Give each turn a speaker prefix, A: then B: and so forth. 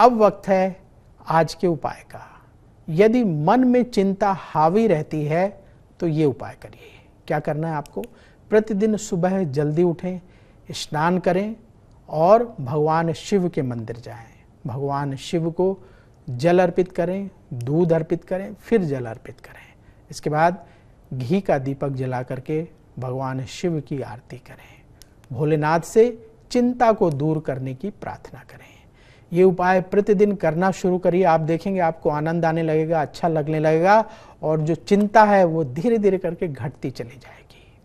A: अब वक्त है आज के उपाय का यदि मन में चिंता हावी रहती है तो ये उपाय करिए क्या करना है आपको प्रतिदिन सुबह जल्दी उठें स्नान करें और भगवान शिव के मंदिर जाएं भगवान शिव को जल अर्पित करें दूध अर्पित करें फिर जल अर्पित करें इसके बाद घी का दीपक जला करके भगवान शिव की आरती करें भोलेनाथ से चिंता को दूर करने की प्रार्थना करें ये उपाय प्रतिदिन करना शुरू करिए आप देखेंगे आपको आनंद आने लगेगा अच्छा लगने लगेगा और जो चिंता है वो धीरे धीरे करके घटती चली जाएगी